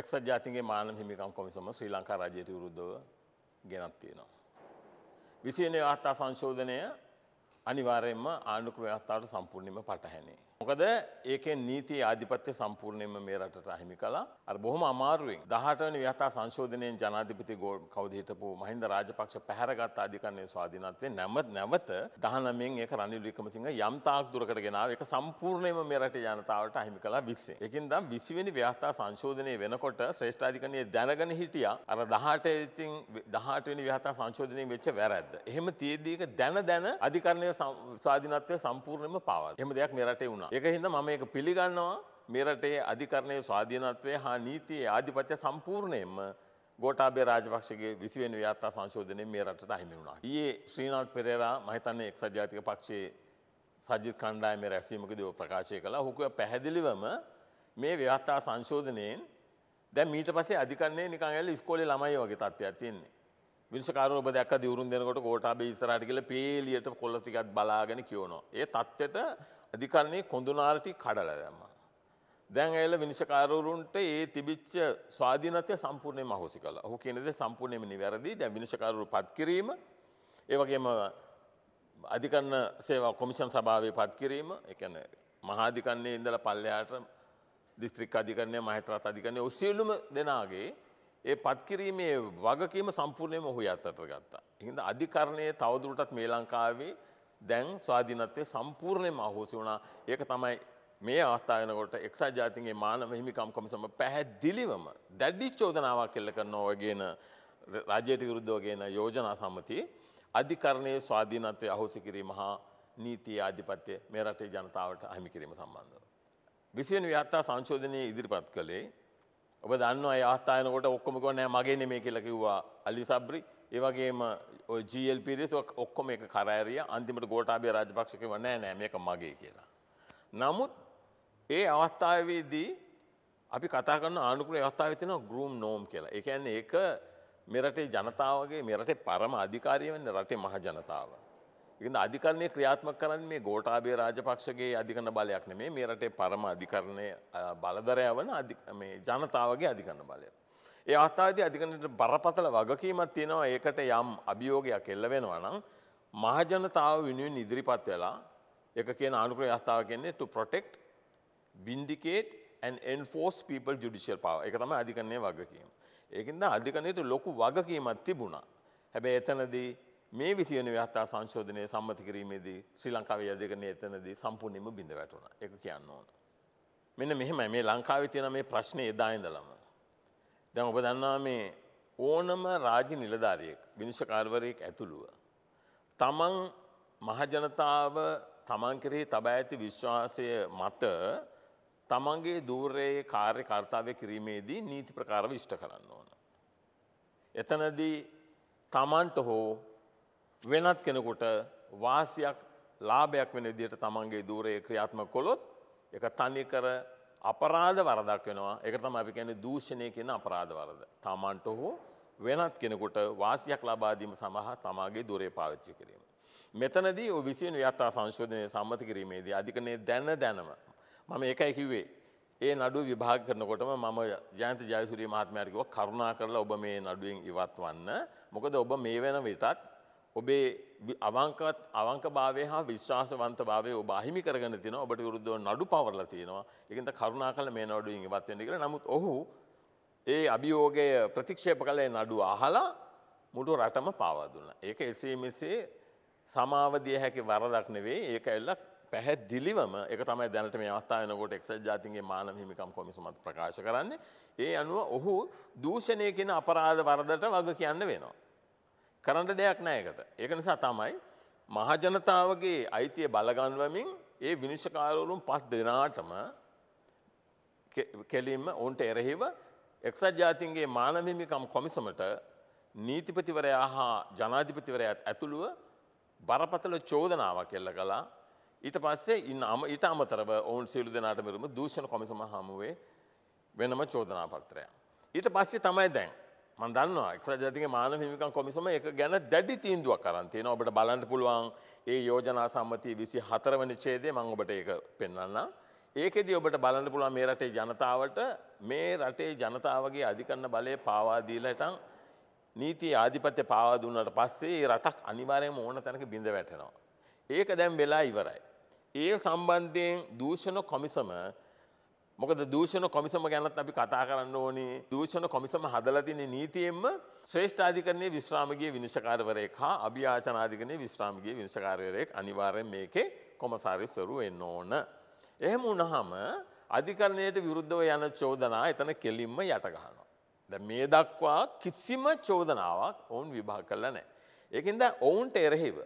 එක්සත් ජාතින්ගේ මානව හිමිකම් කොමිසම ශ්‍රී ලංකා රජයට විරුද්ධව ගෙනත් තියෙනවා. විසියන වාර්තා සංශෝධනය අනිවාර්යෙන්ම ආණ්ඩුක්‍ර ව්‍යවස්ථාවට සම්පූර්ණයෙන්ම පටහැනේ. මොකද ඒකෙන් නීති ආධිපත්‍ය සම්පූර්ණයෙන්ම මේ රටට අහිමි කළා. අර බොහොම අමාරුවෙන් 18 වෙනි ව්‍යථා සංශෝධනයෙන් ජනාධිපති කවුද හිටපු මහින්ද රාජපක්ෂ පැහැරගත් අධිකරණයේ ස්වාධීනත්වය නැමත් නැවත 19න් ඒක රනිල් වික්‍රමසිංහ යම් තාක් දුරකට ගෙනාව ඒක සම්පූර්ණයෙන්ම මේ රටේ ජනතාවට අහිමි කළා 20. ඒකෙන් දැන් 20 වෙනි ව්‍යථා සංශෝධනය වෙනකොට ශ්‍රේෂ්ඨ අධිකරණයේ දැනගෙන හිටියා අර 18 ඉතින් 18 වෙනි ව්‍යථා සංශෝධනයෙන් වෙච්ච වැරද්ද. එහෙම තියේදී ඒක දැන දැන අධිකරණයේ ස්වාධීනත්වය සම්පූර්ණයෙන්ම පාවා. එහෙම දෙයක් මේ රටේ වුණා. වුණා. ඒක හින්දා මම ඒක පිළිගන්නවා මෙරටේ අධිකරණයේ ස්වාධීනත්වය හා නීතියේ ආධිපත්‍ය සම්පූර්ණයෙන්ම ගෝටාබේ රාජපක්ෂගේ විසිවෙන වාර්තා සංශෝධනය මේ රටට අහිමි වුණා. ඊයේ ශ්‍රීනාත් පෙරේරා මහිතන්නේ එක්සත් ජාතික පක්ෂයේ සජිත් කණ්ඩායමේ රැස්වීමකදී ඔය ප්‍රකාශය කළා. හුකුව පැහැදිලිවම මේ ව්‍යවස්ථා සංශෝධනයෙන් දැන් මීට පස්සේ අධිකරණය නිකන් ඇවිල්ලා ඉස්කෝලේ ළමයි වගේ තත්ත්වයක් තියෙන්නේ. විනිශ්චයකාරවරු ඔබ දැක්ක දිවුරුම් දෙනකොට ගෝඨාභය ඉස්සරහට ගිහලා පේලියට කොළ ටිකක් බලාගෙන කියවනවා. ඒ தත්ත්වෙට ඇධිකරන්නේ කොඳුනාරටි කඩල දැම්මා. දැන් ඇල විනිශකරවරුන්ට ඒ තිබිච්ච ස්වාධීනතය සම්පූර්ණය මහෝසි කළ හු කියනෙද සම්පූර්ණයම නිවැරදි දැ විනිශකරු පත් කිරීම ඒවගේම අධිකන්න සේවා කොමිෂන් සභාවේ පත් කිරීම එකන මහාධිකන්නේ ඉඳල පල්ලයාට දිස්ත්‍රික් අධිකරණය මහිතරත් අධිකරණය ඔසියලුම දෙනාගේ ඒ පත්කිරීමේ වගකීම සම්පූර්ණයම ඔහු අත්තට ගත්තා. හිද අධිකරණය තවදුරටත් මේ ලංකාවේ දැන් ස්වාධීනත්වය සම්පූර්ණයෙන්ම අහෝසි වුණා. ඒක තමයි මේ අවස්ථාවනකොට එක්සත් ජාතින්ගේ මානව හිමිකම් කොමිසම පැහැදිලිවම දැඩි චෝදනාවක් කෙල්ල කරනවා වගේන රාජ්‍යයට විරුද්ධව වගේන යෝජනා සම්මති අධිකරණයේ ස්වාධීනත්වය අහෝසි කිරීම හා නීතිය ආධිපත්‍ය මේ රටේ ජනතාවට අහිමි කිරීම සම්බන්ධව. විසියන ව්‍යත්තා සංශෝධනය ඉදිරිපත් කළේ ඔබ දන්නවා ඒ අවස්ථාවනකොට ඔක්කොම කිව්වා නෑ මගේ නෙමෙයි කියලා කිව්වා අලි සබ්රි ඒවගේම ජල්පිරිස් ඔක්කොම එක කරෑරිය අන්තිමට ගෝටාබේ රාජපක්ෂක වනෑ නෑම එක මගේ කියලා. නමුත් ඒ අවස්ථාවේදී අපි කතා කරන ආනුකුල අවස්ථාව තින ගරුම් නෝම් කියලා එකන්න ඒක මෙරටේ ජනතාවගේ මෙරට පරම අධිකාරය වන්න රටේ මහ ජනතාව. ඉතින් අධිකරණය ක්‍රියාත්මක කරන්නේ මේ ගෝඨාභය රාජපක්ෂගේ අධිකරණ බලයක් නෙමේ මේ රටේ පරම අධිකරණයේ බලධරය වන ජනතාවගේ අධිකරණ බලය. ඒ අවස්ථාවේදී අධිකරණයට බරපතල වගකීමක් තියෙනවා ඒකට යම් අභියෝගයක් එල්ල වෙනවා නම් මහජනතාව වෙනුවෙන් ඉදිරිපත් වෙලා එක කියන ආනුකූල අවස්ථාව කියන්නේ to protect vindicate and enforce people judicial power. ඒක තමයි අධිකරණයේ වගකීම. ඒකින්ද අධිකරණයට ලොකු වගකීමක් තිබුණා. හැබැයි එතනදී මේ විසියන ව්‍යත්තා සංශෝධනය සම්මත කිරීමේදී ශ්‍රී ලංකාවේ අධිකරණය එතනදී සම්පූර්ණයෙන්ම බිඳ වැටුණා. ඒක කියන්න ඕන. මෙන්න මෙහෙමයි මේ ලංකාවේ තියෙන මේ ප්‍රශ්නේ එදා ඉඳලම. දැන් ඔබ දන්නවා මේ ඕනම රාජ්‍ය නිලධාරියෙක් විනිශ්චකාරවරයෙක් ඇතුළුව තමන් මහජනතාව තමන් කෙරෙහි තබා ඇති විශ්වාසය මත තමන්ගේ ධූරයේ කාර්ය කාර්තාවය කිරීමේදී නීති ප්‍රකාරව ඉෂ්ට කරන්න ඕන. එතනදී තමන්ට හෝ වෙනත් කෙනෙකුට වාසියක් ලාභයක් වෙන විදිහට තමන්ගේ ධූරයේ ක්‍රියාත්මක කළොත් ඒක තනිකර අපරාධ වරදක් වෙනවා එක තම අපි කැන දූෂණය කියෙන අපරාධ වරද. තමන්ට හෝ වෙනත් කෙනෙකුට වාසියක් ලබාදීම සමහ තමාගේ දුරේ පාවිච්චි කිරීම. මෙතනදී ඔ විසියන යත්තා සංශෝධනය සම්මත කිරීමේදී අධිකනේ දැන්න දැනම. මම ඒකයි කිවේ. ඒ නඩු විභාග කරනකොටම මම ජයන්ත ජයසුරී මහත්මයටකිව කරුණා කරලා ඔබ මේ නඩුවෙන් ඉවත් වන්න මොකද ඔබ මේ වෙන විටත් ඔබේ අවංකත් අවංක භාවය හා විශ්වාසවන්ත භාවය ඔබ අහිමි කරගෙන තිනවා ඔබට විරුද්ධව නඩු පවරලා තියෙනවා. ඒකෙන්ද කරුණාකරලා මේ නඩුවෙන් ඉවත් වෙන්න කියලා. නමුත් ඔහු ඒ අභියෝගය ප්‍රතික්ෂේප කළේ නඩුව අහලා මුළු රටම පාවා දුන්නා. ඒක එසේ මෙසේ සමාව දිය හැකි වරදක් නෙවෙයි. ඒක ඇවිල්ලා පැහැදිලිවම ඒක තමයි දැනට මේ අවස්ථාව වෙනකොට එක්සත් ජාතීන්ගේ මානව හිමිකම් කොමිසමත් ප්‍රකාශ කරන්නේ. ඒ අනුව ඔහු දූෂණය කියන අපරාධ වරදට වග කියන්න වෙනවා. කරන්න දෙයක් නෑකට. ඒක නිසා තමයි මහජනතාවගේ අයිතිය බලගන්වමින් ඒ විනිශ්කාරවරුම් පස් දෙනාටම කෙලින්ම ඔවුන්ට එරෙහිව එක්සත් ජාතින්ගේ මානවහිමිකම් කොමිසමට නීතිපතිවරයා හා ජනාධිපතිවරයාත් ඇතුළුව බරපතල චෝදනාවක් එල්ල කලා ඊට පස්සේ ඉන්න අම ඊට අමතරව ඔවුන් සියලු දෙනාට මෙරුම දූෂණ කොමිසම හමුවේ වෙනම චෝදනා පත්‍රයක්. ඊට පස්සේ තමයි දැන් මන් දන්නවා එක්සත් ජාතික මානව හිමිකම් කොමිසම එක ගැන දැඩි තීන්දුවක් කරන් තියෙනවා ඔබට බලන්න පුළුවන් ඒ යෝජනා සම්මතිය 24 වෙනි ඡේදය මම ඔබට ඒක පෙන්වන්නම් ඒකෙදි ඔබට බලන්න පුළුවන් මේ රටේ ජනතාවට මේ රටේ ජනතාවගේ අධිකරණ බලය පාවා දීලා හිටන් නීති ආධිපත්‍ය පාවා දුන්නාට පස්සේ මේ රටක් අනිවාර්යයෙන්ම ඕන තැනක බිඳ වැටෙනවා ඒක දැන් වෙලා ඉවරයි ඒ සම්බන්ධයෙන් දූෂණ කොමිසම මොකද දූෂණ කොමිසම ගැනත් අපි කතා කරන්න ඕනේ දූෂණ කොමිසම හදලතින නීතියෙන්ම ශ්‍රේෂ්ඨාධිකරණය විශ්‍රාමගේ විනිශකාරවරයෙක් හා අභ්‍යාචනාධිකනය විශ්‍රාමගේ විනිශකාරවරයෙක් අනිවාරයෙන් මේකේ කොමසාරිස්වරු එන්න ඕන. එහෙම උනහම අධිකරණයට විරුද්ධව යන චෝදනා එතන කෙලින්ම යටගහනවා. ද මේ දක්වා කිසිම චෝදනාවක් ඔවුන් විභා කරල නෑ. ඒකින්ද ඔවුන්ට එරහිව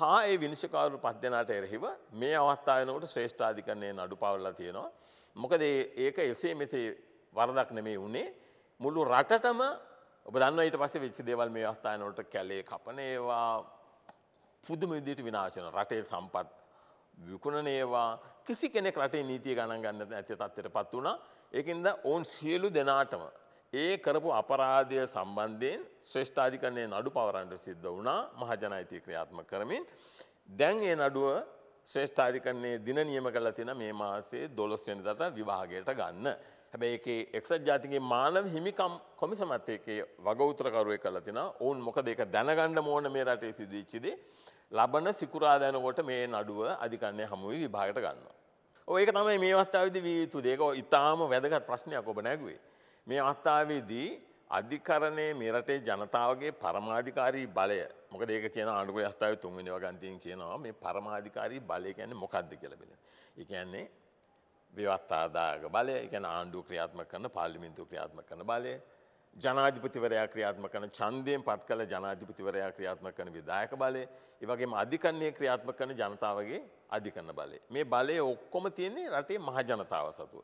හා ඒ විනිශකාරු පද්‍යනට එරහිව මේ අවස්ථායනකට ශ්‍රේෂ්ඨාධිකරණය නඩු පවල්ලා තියෙනවා. මොකද ඒක එසේ මෙසේ වරදක් නෙමේ වුණේ මුළු රටටම ඔබ දන්න ඊට පස්සේ වෙච්ච දේවල් මේ අවස්ථානවලට කැලේ කපන ඒවා පුදුම විදිහට විනාශ වෙනවා රටේ සම්පත් විකුණන ඒවා කිසි කෙනෙක් රටේ නීතිය ගණන් ගන්න නැති තත්ත්වයටපත් වුණා ඒකින්ද ඔවුන් සියලු දෙනාටම ඒ කරපු අපරාධය සම්බන්ධයෙන් ශ්‍රේෂ්ඨාධිකරණය නඩු පවරන්ට සිද්ධ වුණා මහජනයිතිය ක්‍රියාත්මක කරමින් දැන් ඒ නඩුව ශ්‍රේෂ්ඨාධිකන්නේ දින නියම කරලා තියෙන මේ මාසේ 12 වෙනිදාට විභාගයට ගන්න. හැබැයි ඒකේ එක්සත් ජාතින්ගේ මානව හිමිකම් කොමිසමත් ඒකේ වගඋතරකරුවෙක් කරලා තිනවා. ඔවුන් මොකද ඒක දැනගන්න ඕන මේ රටේ සිදුවෙච්ච දේ. ලබන සිකුරාදා වෙනකොට මේ නඩුව අධිකරණය හමුවේ විභාගයට ගන්නවා. ඔය ඒක තමයි මේ අවස්ථාවේදී විය යුතු දේ. ඒක ඊටාම වැදගත් ප්‍රශ්නයක් ඔබ නැගුවේ. මේ අවස්ථාවේදී අධිකරණය මෙරටේ ජනතාවගේ පරමාධිකාරී බලය මොක දෙක කියන අඩුව අස්ථාව තුන්වෙනි වගන්තයෙන් කියනවා මේ පරමාධිකාරී බලය ගැන මොකක්ද කියලබෙන. එකන්නේ ව්‍යවත්තාදාග බලය එකන ආණ්ඩුව ක්‍රියාත්ම කරන පාලිමින්තු ක්‍රියාත්ම කරන බලය ජනාධිපතිවරයා ක්‍රියාත්ම කරන චන්දයෙන් පත් කළ ජනාධිපතිවරයා ක්‍රියාත්ම කරන විදායක බලය ඒවගේ අධිකන්නේ ක්‍රියාත්ම කරන ජනතාවගේ අධිකන්න බලය. මේ බලය ඔක්කොම තියන්නේ රටේ මහජනතාව සතුව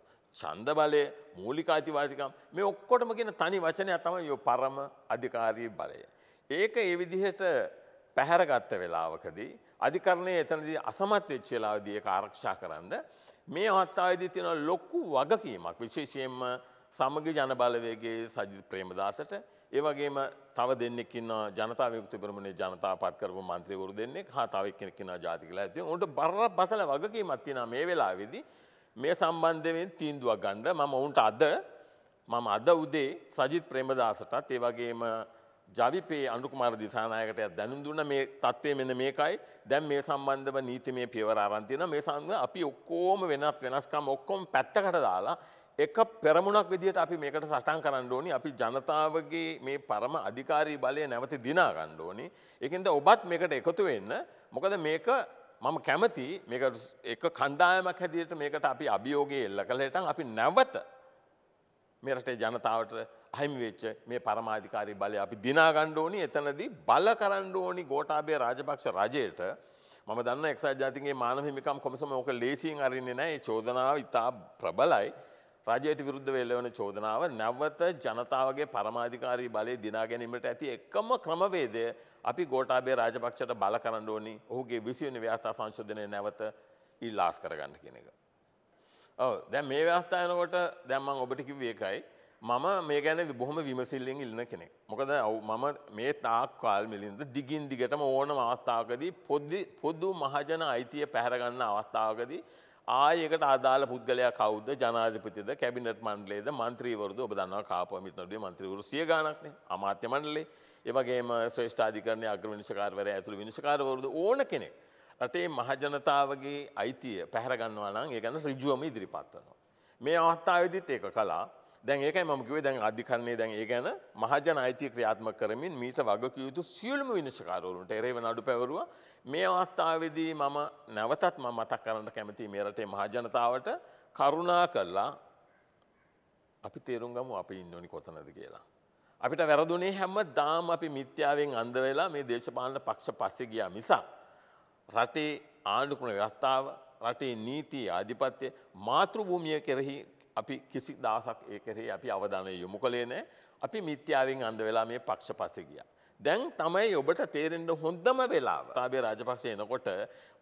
ඡන්ද බලය මූලික අයිතිවාසිකම් මේ ඔක්කොටම කියන තනි වචනයක් තමයි යෝ පරම අධිකාරී බලය. ඒක ඒ විදිහට පැහැරගත්ත වෙලාවකදී අධිකරණය එතනදී අසමත් වෙච්ච වෙලාවදී ඒක ආරක්ෂා කරන්න මේ අවස්ථාවේදී තියෙන ලොකු වගකීමක් විශේෂයෙන්ම සමගි ජනබලවේගයේ සජිත් ප්‍රේමදාසට ඒ වගේම තව දෙන්නෙක් ඉන්නවා ජනතා විමුක්ති පෙරමුණේ ජනතා පත් කරපු മന്ത്രിවරු දෙන්නෙක් හා තව එක්කෙනෙක් ඉන්නවා ජාතික ලැයිස්තුවේ උන්ට බරපතල වගකීමක් තියෙනවා මේ වෙලාවේදී මේ සම්බන්ධයෙන් තීන්දුවක් ගණ්ඩ මම ඔවුන්ට අද මම අද උදේ සජිත් ප්‍රේමදාසටත් ඒවගේම ජවිපේ අනුකුමාර දිසානායකටය දැනුම් දුන්න මේ තත්ත්වය මෙන මේකයි දැන් මේ සම්බන්ධව නීති මේ පියවර අරන්තින මේ සංග අපි ඔක්කෝම වෙනත් වෙනස්කම් ඔක්කොම පැත්තකට දාලා එක පෙරමුණක් විදිහට අපි මේකට සටන් කරන්න ඕනි අපි ජනතාවගේ මේ පරම අධිකාරී බලය නැවත දිනා ගන්න ඕනි. ඒකෙන්ද ඔබත් මේකට එකතු වෙන්න. මොකද මේක මම කැමති එක කණ්ඩායමක් හැදිට මේකට අපි අභියෝගය එල්ල කළටන් අපි නැවත මෙරටේ ජනතාවට අහිමිවෙච්ච මේ පරමාධිකාරී බලය අපි දිනාගණ්ඩ ඕනි එතනදී බල කරන්න ඕනි ගෝටාබේ රාජපක්ෂ රජයට මම දන්න එක්සා ජාතිගේ මානහිමිකම් කොමසම ඕක ලේසින් අරින්නේ නෑ චෝදනාව ඉතා ප්‍රබලයි රජයට විරුද්ධ වෙල්ලවන චෝදනාව නැවත ජනතාවගේ පරමාධිකාරී බලය දිනා ගැනීමට ඇති එකම ක්‍රමවේදය අපි ගෝටාබේ රාජපක්ෂට බල කරන්න ඕනි ඔහුගේ විසිවනි ව්‍යථා සංශෝධනය නැවත ඉල්ලාස් කරගන්න කෙන එක. ඔව දැන් මේ ව්‍යස්ථායනකොට දැම්මන් ඔබටිකි වේකයි මම මේ ගැන බොහොම විමසිල්ලෙන් ඉල්න කෙනෙක් මොකද ඔව මම මේ තාක්කාල් මිලින්ද දිගින් දිගටම ඕන අවස්ථාවකදී පොද්දි පොද්දු මහජන අයිතිය පැහැරගන්න අවස්ථාවකදී ආයකට අදාල පුද්ගලයා කවුද ජනාධපතිද කැබිනට මන්ඩලේද මන්ත්‍රීවරද ඔබ දන්නවා කාපමිටනඩේ මන්ත්‍රවරුසිය ගනක්න අමාත්‍ය මණ්ඩලේ ඒවගේ ශ්‍රේෂ්ඨාධිකරණය අග්‍ර විනිශකාරවර ඇතුළු විනිශකාරවරුද ඕන කෙනෙ. රටේ මහජනතාවගේ අයිතිය පැහරගන්නවා නම් ඒ ගැන රිජුවම ඉදිරිපත්වනවා. මේ අවස්ථාවදිත් ඒක කලා දැන් ඒකයි මම කිව්වේ දැන් අධිකරණයේ දැන් ඒ ගැන මහජන අයිතිය ක්‍රියාත්මක කරමින් මීට වගකිව යුතු සියලුම විනිශ්චයකාරවරුන්ට එරෙහිව නඩු පැවරුවා මේ අවස්ථාවේදී මම නැවතත් මම මතක් කරන්න කැමතියි මේ රටේ මහජනතාවට කරුණා කළා අපි තේරුම් ගමු අපි ඉන්න ඕනි කොතනද කියලා අපිට වැරදුනේ හැමදාම අපි මිත්‍යාවෙන් අන්ධ වෙලා මේ දේශපාලන පක්ෂ පස්සේ ගියා මිසක් රටේ ආණ්ඩුක්‍රම ව්‍යවස්ථාව රටේ නීති ආධිපත්‍ය මාතෘභූමිය කෙරෙහි අපි කිසි දාසක් ඒකරේ අපි අවධානය යොමු කළේ නෑ අපි මිත්‍යාවෙන් අන්ද වෙලා මේ පක්ෂ පස ගිය. දැන් තමයි ඔබට තේරෙන්ට හොඳම වෙලා තාබේ රාජපක්ෂ එනකොට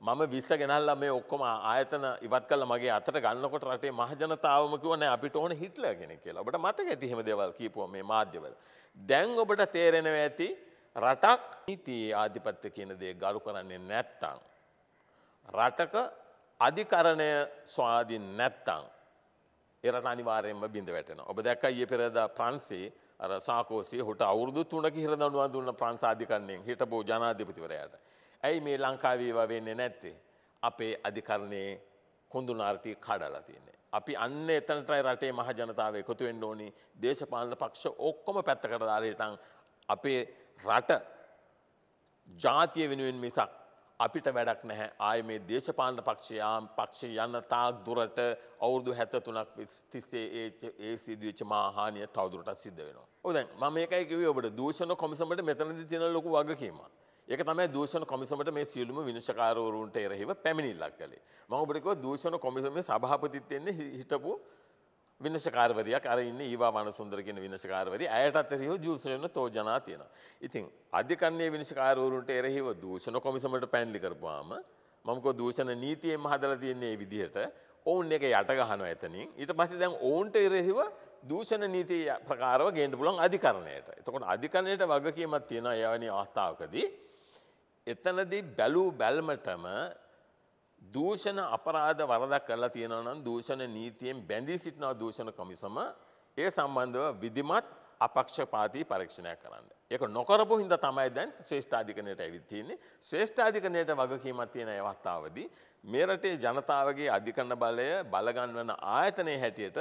මම විස්ස ගෙනල්ල මේ ඔක්කොම ආයතන ඉවත් කල මගේ අතට ගන්නකොට රටේ මහජනතාවමකිවන අපිට ඕන හිටල ගෙන කියලා ඔබට මතක ඇතිහෙම දෙවල් කීපුව මේ මාධ්‍යවල. දැන් ඔබට තේරෙනව ඇති රටක් නීති ආධිපත්ත කියන දේ ගරු කරන්නේ නැත්තං. රටක අධිකරණය ස්වාධීන් නැත්තං. එරට අනිවාරයෙන්ම බිඳ වැටෙන. ඔබ දැක්ක ඒ පෙරද ප්‍රන්සේ අර සාකෝසය හොට අවුරදු තුනක හිරදනුවන් දුන්න ප්‍රංසාධිකරණයෙන් හිට බෝ ජනාධිපතිවරයට. ඇයි මේ ලංකාවීවා වෙන්නේ නැත්තේ. අපේ අධිකරණයේ කොඳුනාර්ටි කඩලා තියන්නේ. අපි අන්න එතනටයි රටේ මහ ජනතාව එකතුවෙන්න ඕනි දේශපාලන පක්ෂ ඔක්කොම පැත්තකට දාලටන් අපේ රට ජාතිය වෙනුවෙන් මිසක් අපිට වැඩක් නැහැ ආය මේ දේශපාලන පක්ෂයාම් පක්ෂ යන්න තාක් දුරට අවුරුදු හැත තුනක් තිස්සේ ඒ සිදුවච මාහානය තවදුරට සිද්ධ වෙනවා. ඔදැන් මම ඒකයි කිවේ ඔබට දූෂණ කොමිසමට මෙතනදි තියෙන ලොකු වගකීම. ඒක තමයි දූෂණ කොමිසමට මේ සියලුම විනිශ්චකාරවරුන්ට එරෙහිව පැමිණිල්ලක් කළේ. මම ඔබට කිව්වා දූෂණ කොමිසමේ සභාපතිත්වයෙන් හිටපු විනශකාරවරයක් අර ඉන්න ඒවා මනසුන්දර කියන විනශකාරවරි ඇයටත් එරෙහිව දූෂණ තෝජනා තියෙනවා. ඉතින් අධිකන්නේ විනශකාරවරුන්ට එරෙහිව දූෂණ කොමිසමට පැන්ලි කරපුවාම මම කෝ දූෂණ නීතියෙම හදලා තියන්නේ මේ විදිහට ඔවුන් එක යට ගහනවා එතනින්. ඊට පස්සේ දැන් ඔවුන්ට එරෙහිව දූෂණ නීති ප්‍රකාරව ගේන්න පුළුවන් අධිකරණයට. එතකොට අධිකරණයට වගකීමක් තියෙනවා එවැනි අවස්ථාවකදී. එතනදී බැලූ බැල්මටම දූෂණ අපරාධ වරදක් කරලා තියෙනවා නම් දූෂණ නීතියෙන් බැඳී සිටිනවා දූෂණ කමිසම ඒ සම්බන්ධව විධිමත් අපක්ෂපාති පරීක්ෂණයක් කරන්න. ඒක නොකරපු හින්දා තමයි දැන් ශ්‍රේෂ්ඨාධිකරණයට ඇවිත් තියෙන්නේ. ශ්‍රේෂ්ඨාධිකරණයට වගකීමක් තියෙන අවස්ථාවදී මේ රටේ ජනතාවගේ අධිකරණ බලය බලගන්වන ආයතනයේ හැටියට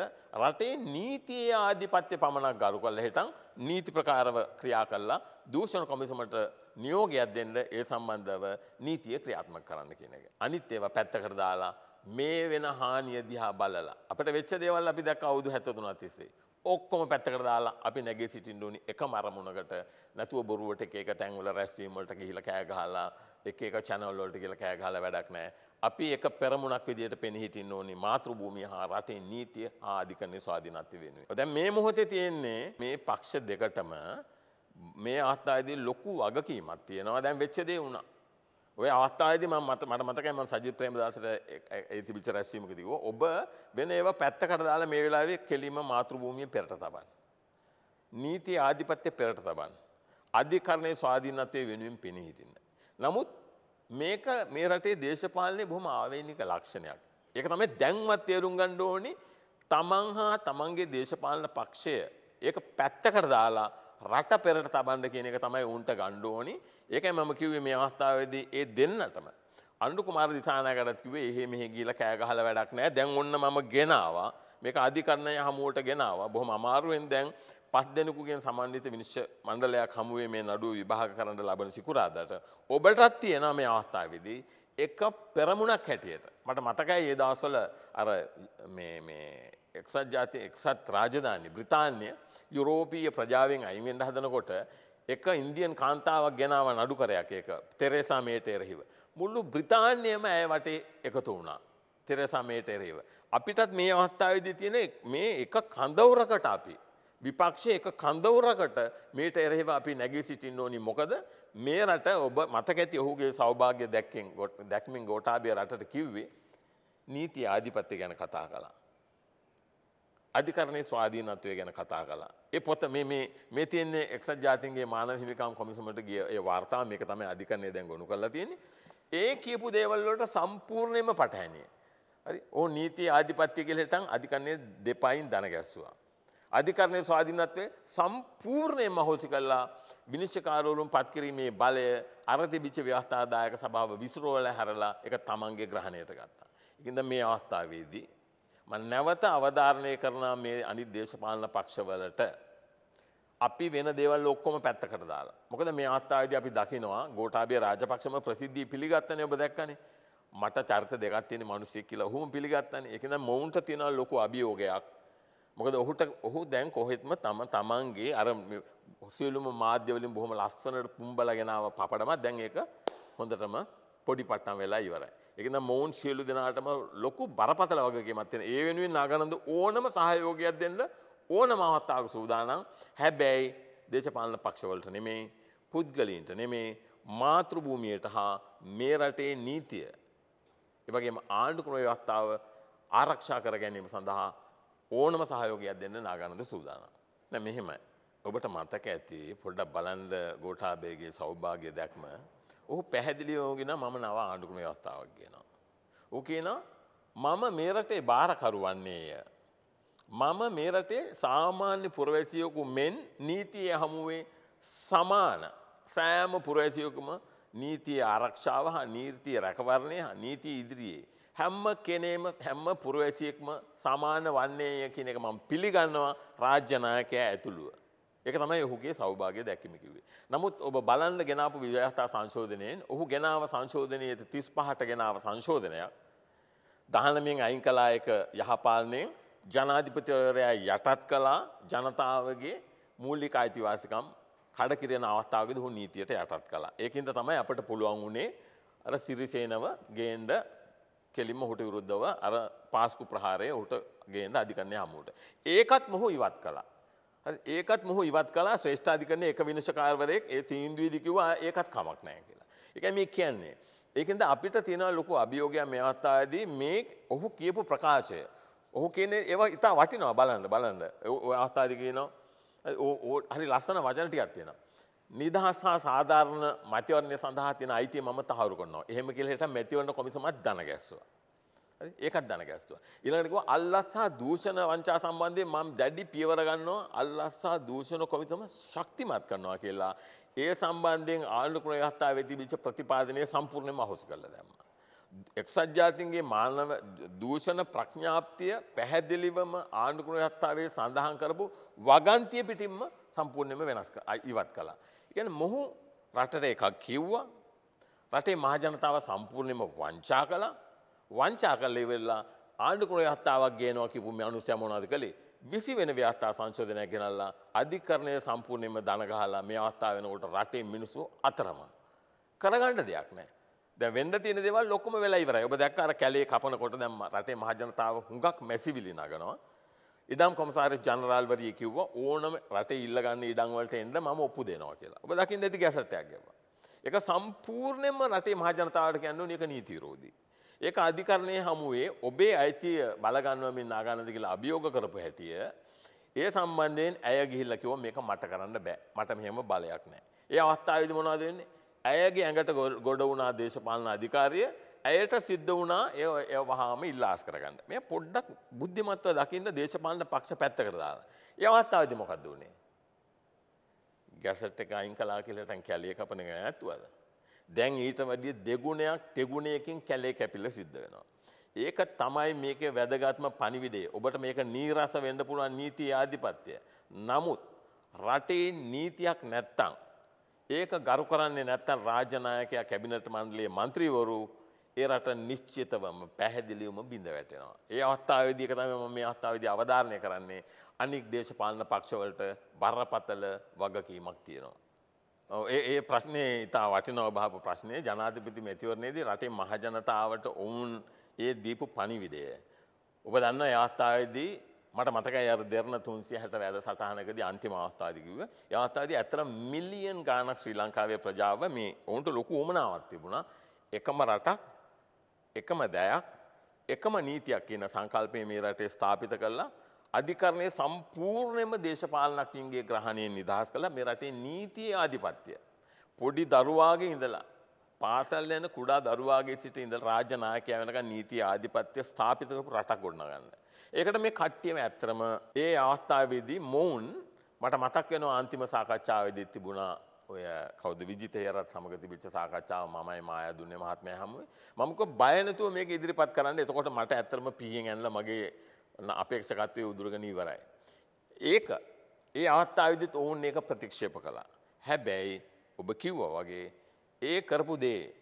රටේ නීතියේ ආධිපත්‍ය පමණක් ගරු කරලා හිටන් නීති ප්‍රකාරව ක්‍රියා කරලා දූෂණ කොමිසමට නියෝගයක් දෙන්න ඒ සම්බන්ධව නීතිය ක්‍රියාත්මක කරන්න කියන එක. අනිත් ඒවා පැත්තකට දාලා මේ වෙන හානිය දිහා බලලා අපිට වෙච්ච දේවල් අපි දැක්ක අවුරුදු 73 තිස්සේ ඔක්කොම පැත්තකට දාලා අපි නැගේ සිටින්න ඕනි එක මරමුණකට නැතුව බොරුවට එක එක තැන්වල රැස්වීම් වලට ගිහිලා කෑ ගහලා එක එක channel වලට ගිහිලා කෑ ගහලා වැඩක් නැහැ. අපි එක පෙරමුණක් විදියට පෙනී හිටින්න ඕනි මාතෘභූමිය හා රටේ නීතිය හා අධිකරණයේ ස්වාධීනත්වය වෙනුවෙන්. දැන් මේ මොහොතේ තියෙන්නේ මේ පක්ෂ දෙකටම මේ ආත්තායේදී ලොකු වගකීමක් තියෙනවා. දැන් වෙච්ච දේ වුණා. ඔය අවස්ථාවේදී මම මට මතකයි මම සජිත් ප්‍රේමදාසට ඒ තිබිච්ච රැස්වීමක දීවා ඔබ වෙන ඒවා පැත්තකට දාලා මේ වෙලාවේ කෙලින්ම මාතෘභූමිය පෙරට තබන්න. නීති ආධිපත්‍ය පෙරට තබන්න. අධිකරණයේ ස්වාධීනත්වයේ වෙනුවෙන් පෙනී සිටින්න. නමුත් මේක මේ රටේ දේශපාලනයේ බොහොම ආවේනික ලක්ෂණයක්. ඒක තමයි දැන්වත් තේරුම් ගන්න ඕනි තමන් හා තමන්ගේ දේශපාලන පක්ෂය ඒක පැත්තකට දාලා රට පෙරට තබන්ඩ කියන එක තමයි උන්ට ගණ්ඩ ඕනි ඒකයි මම කිව්වේ මේ අවස්ථාවේදී ඒ දෙන්නටම අන්ඩු කුමාර දිසානකටත් කිවේ එහෙ මෙහි ගිල කෑගහල වැඩක් නෑ දැන් ඔන්න මම ගෙනවා මේක අධිකරණය හමුවට ගෙනවා බොහොම අමාරුවෙන් දැන් පස් දෙනෙකුගෙන් සමන්විත විනිශ්ච මණ්ඩලයක් හමුවේ මේ නඩුව විභාග කරන්න ලබන සිකුරාදට ඔබටත් තියෙන මේ අවස්ථාවේදී එක පෙරමුණක් හැටියට මට මතකයි ඒ දවස්වල අර මේ එක්සත් ජාති එක්සත් රාජධානි බ්‍රතාන්‍ය යුරෝපීය ප්‍රජාවෙන් අයිමෙන්ට හදනකොට එක ඉන්දියන් කාන්තාවක් ගෙනාව නඩුකරයක් එක තෙරේසා මේට එරහිව. මුල්ලු බ්‍රතාන්‍යයම ඇය වටේ එකතු වුණා. තෙරෙසා මේට එරහිව. අපිටත් මේ අවස්ථාවදි තියෙන මේ එක කඳවරකට අපි. විපක්ෂය එක කඳවරකට මේට එරෙහිව අපි නැගී සිටින්න ඕනි මොකද මේ රට ඔබ මතකඇති ඔහුගේ සෞභාග්‍ය දැක්කෙන් ගොට දැක්මින් ගෝටාබිය රටට කිව්වේ නීති ආධිපත්ති ගැන කතා කලා. අධිකරණයේ ස්වාධීනත්වය ගැන කතා කලා. ඒ පොත මේ තියන්නේ එක්සත් ජාතින්ගේ මානව හිමිකම් කොමිසමට ගිය ඒ වාර්තා මේක තමයි අධිකරණය දැන් ගොුණු කරලා තියෙන්නේ. ඒ කියපු දේවල්ලට සම්පූර්ණයම පටහැනිය. හරි ඕ නීති ආධිපත්‍ය කෙලෙටන් අධිකරණය දෙපයින් දන ගැස්සවා. අධිකරණය ස්වාධීනත්වය සම්පූර්ණය මහෝසි කල්ලා විනිශ්චකාරවරුම් පත්කිරීමේ බලය අරතිබිච්ච ව්‍යවස්ථාදායක සභාව විසරෝල හැරලා එක තමන්ගේ ග්‍රහණයට ගත්තා. ඉකින්ද මේ අවස්ථාවේදී නැවත අවධාරණය කරන මේ අනි දේශපාලන පක්ෂවලට අපි වෙන දේවල් ඔක්කොම පැත්තකට දාලා. මොකද මේ අත්තාවේදී අපි දකිනවා ගෝඨාභය රාජපක්ෂම ප්‍රසිද්ධිය පිළිගත්තනේ ඔබ දැක්කනේ. මට චරිත දෙකක් තියෙන මිනිස්සෙක් කියලා ඔහුම පිළිගත්තනේ. ඒක නම් මොවුන්ට තියෙන ලොකු අභියෝගයක්. මොකද ඔහුට ඔහු දැන් කොහෙත්ම තම තමන්ගේ අර සියලුම මාධ්‍ය වලින් බොහොම ලස්සනට පුම්බලා ගෙනාව පපඩමක් දැන් ඒක හොඳටම පොඩි පට්ටම් වෙලා ඉවරයි. එකන මෝන් සියලු දෙනාටම ලොකු බරපතල වගේ මත්තෙන ඒ වෙනුවෙන් නාගනන්ද ඕනම සහයෝගයක් දෙන්න ඕන මවත්තාක සූදානම් හැබැයි දේශපාලන පක්ෂවලට නෙමේ පුද්ගලීන්ට නෙමේ මාතෘභූමියයට හා මේ රටේ නීතිය. එවගේ ආණ්ඩුකුණ ව්‍යවස්ථාව ආරක්ෂා කර ගැනීම සඳහා ඕනම සහයෝගයක් දෙන්න නාගනද සූදානම්. නැ මෙහෙමයි. ඔබට මතක ඇති පොඩ්ඩක් බලන්ඩ ගෝටාබේගේ සෞභාග්‍ය දැක්ම ඔහු පැහැදිලි ඕගෙන මම නව ආණ්ඩුක්‍රම අවස්ථාවක් කියනවා. ඕකේනවා මම මේරටේ භාරකරු වන්නේය. මම මේරටේ සාමාන්‍ය පුරවැසියකු මෙන් නීතිය හමුවේ සමාන සෑම පුරවැසියකුම නීතිය ආරක්ෂාව හා නීර්තිය රැකවරණය හා නීති ඉදිරියේ. හැම්ම කෙනේම හැම්ම පුරවැසියෙක්ම සමාන වන්නේය කියන එක මම පිළිගන්නවා රාජ්‍යනායකයා ඇතුළුව. එක තමයි ඔහුගේ සෞභාගය දැක්කමිකිවේ. නමුත් ඔබ බලන්න ගෙනාපු විද්‍යස්ථා සංශෝධනයෙන් ඔහු ගෙනාව සංශෝධනයට තිස් පහට ගෙනාව සංශෝධනයක් දහනමින් අයින් කලා එක යහපාලනයෙන් ජනාධිපතිවරයා යටත් කලා ජනතාවගේ මූල්ලික අයිතිවාසිකම් කඩකිරෙන අවස්ථාවකද හු නීතියට යටත් කලා. ඒකින්ද තමයි අපට පුළුවන් වුණේ අර සිරිසේනව ගේන්ඩ කෙලින්ම හොට විරුද්ධව අර පාස්කු ප්‍රහාරය ඔහුට ගේන්ද අධිකරණය හමුවට. ඒකත් මොහු ඉවත් කලා. ඒකත් මුහ ඉවත් කලා ශ්‍රේෂ්ඨාධිකරන එක විනිශකාරවරයෙක් ඒ තීන්දවේදි කිවවා ඒකත් කමක් නෑ කියලා. එක මේ කියන්නේ. ඒකද අපිට තියෙන ලොකු අභියෝගයක් මේ අවස්ථාවේදී මේ ඔහු කියපු ප්‍රකාශය. ඔහු කියන්නේ ඒවා ඉතා වටිනවා බලන්න බලන්න අවස්ථාදි කියනවා හරි ලස්සන වචන ටිකක් තියෙනවා. නිදහස් හා සාධාරණ මතිවරණය සඳහා තියෙන අයිතිය මම තහවුරු කරනවා. එහෙම කියලා හිටන් මැතිවරණ කොමිසමත් දන ගැස්සුවා. ඒකත් ධන ගැස්තුව. ඊළඟට කිව්වා අල්ලස් හා දූෂණ වංචා සම්බන්ධයෙන් මම දැඩි පියවර ගන්නවා අල්ලස් හා දූෂණ කොමිසම ශක්තිමත් කරනවා කියලා. ඒ සම්බන්ධයෙන් ආණ්ඩු ප්‍රයත්නයේ තිබිච්ච ප්‍රතිපාදනය සම්පූර්ණයෙන්ම අහොස් කරලා දැම්මා. එක්සත් ජාතීන්ගේ මානව දූෂණ ප්‍රඥාප්තිය පැහැදිලිවම ආණ්ඩු ප්‍රයත්නයේ සඳහන් කරපු වගන්තිය පිටින්ම සම්පූර්ණයෙන්ම වෙනස් ඉවත් කළා. ඒ කියන්නේ මොහු රටට එකක් කිව්වා. රටේ මහජනතාව සම්පූර්ණයෙන්ම වංචා කළා. වංචා කල්ලේ වෙල්ලා ආණ්ඩුකුණ යහත්තාවක් ගේනවා කිපු මේ අනුසය මොනවද කළේ විසි වෙන ව්‍යවස්ථා සංශෝධනයක් ගෙනල්ලා අධිකරණය සම්පූර්ණයෙන්ම දන ගහලා මේ අවස්ථාව වෙනකොට රටේ මිනිස්සු අතරමං කරගන්න දෙයක් නැහැ දැන් වෙන්න තියෙන දේවල් ලොක්කම වෙලා ඉවරයි ඔබ දැක්ක අර කැලේ කපනකොට දැන් රටේ මහජනතාව හුඟක් මැසිවිලි නගනවා ඉඩම් කොමසාරිස් ජනරාල්වරිය කිව්ව ඕනම රටේ ඉල්ලගන්න ඉඩංවලට එන්න මම ඔප්පු දෙනවා කියලා ඔබ දකින්න ඇති ගැසටයක් ගැවා එක සම්පූර්ණයෙන්ම රටේ මහජනතාවට කියන්නේ ඒක නීතිවිරෝධී ඒක අධිකරණය හමුවේ ඔබේ අයිතිය බලගන්නවමින් නාගානදකිලා අභියෝග කරපු හැටිය. ඒ සම්බන්ධයෙන් ඇය ගිහිල්ල කිව මේක මට කරන්න බෑ මට මෙහෙම බලයක් නෑ. ඒ අවස්ථාවද මොනා දෙන්නේ. ඇයගේ ඇඟට ගොඩ වුණා දේශපාලන අධිකාරිය ඇයට සිද්ධ වුණා ඒ වහාම ඉල්ලාස් කරගන්න. මේ පොඩ්ඩක් බුද්ධිමත්ව දකින්න දේශපාලන පක්ෂ පැත්ත කරදාලා. ඒ අවස්ථාවද මොකක්ද වුණේ. ගැසට් එක අයින් කලා කියලටන් කැලිය කපන ගැන ඇත්තුවද. දැන් ඊට වැඩිය දෙගුණයක් තෙගුණයකින් කැලේ කැපිල සිද්ධ වෙනවා. ඒක තමයි මේක වැදගත්ම පනිවිඩේ ඔබට මේක නීරස වෙන්න පුළුවන් නීති ආධිපත්‍යය. නමුත් රටේ නීතියක් නැත්තං. ඒක ගරු කරන්නේ නැත්තන් රාජනායකයා කැබිනට මණ්ඩලේ මන්ත්‍රීවරු ඒ රට නිශ්චිතවම පැහැදිලිවම බිඳ වැටෙනවා. ඒ අවස්ථාවේදීක තමයි මම මේ අවස්ථාවේදී අවධාරණය කරන්නේ අනික් දේශපාලන පක්ෂවලට බරපතල වගකීමක් තියෙනවා. ඒ ප්‍රශ්නය ඉතා වටිනව භාප ප්‍රශ්නය ජනාධපති මැතිවරණයේදී රටේ මහජනතාවට ඔවුන් ඒ දීපු පනිවිඩය. ඔබ දන්න යාත්තාවේදී මට මතක අර දෙරන තුන්සිය හැට වැඩ සටහනකද අන්තිම අවස්ථාධකිව යාතාදී ඇතර මිලියන් ගානක් ශ්‍රී ලංකාවේ ප්‍රජාව මේ ඔවුන්ට ලොකු ඕමනාවත් තිබුණා එකම රටක් එකම දෑයක් එකම නීතියක් කියන සංකල්පය මේ රටේ ස්ථාපිත කරලා අධිකරණය සම්පූර්ණයම දේශපාලනඥයන්ගේ ග්‍රහණයෙන් නිදහස් කළ මේ රටේ නීතියේ ආධිපත්‍යය. පොඩි දරුවාගේ ඉඳලා. පාසල් යන කුඩා දරුවාගේ සිට ඉඳලා රාජ්‍ය නායකයා වෙනකන් නීතිය ආධිපත්‍ය ස්ථාපිත කරපු රටක් ගොඩනගන්න. ඒකට මේ කට්ටියම ඇත්තරම ඒ අවස්ථාවේදී මොවුන් මට මතක් වෙනවා අන්තිම සාකච්ඡාවේදී තිබුණා ඔය කවුද විජිතේරත් සමග තිබිච්ච සාකච්ඡාව මමයි මායා දුන්නේ මහත්මයා හැමුවේ. මම කො බය නැතුව මේක ඉදිරිපත් කරන්න. එතකොට මට ඇත්තටම පීයෙන් ඇනලා මගේ අපේක්ෂකත්වය උදුරගෙන ඉවරයි. ඒක ඒ අවත්තාවිදිත් ඔවුන් ඒක ප්‍රතික්ෂේප කළා. හැබැයි ඔබ කිව්ව වගේ ඒ කරපු දේ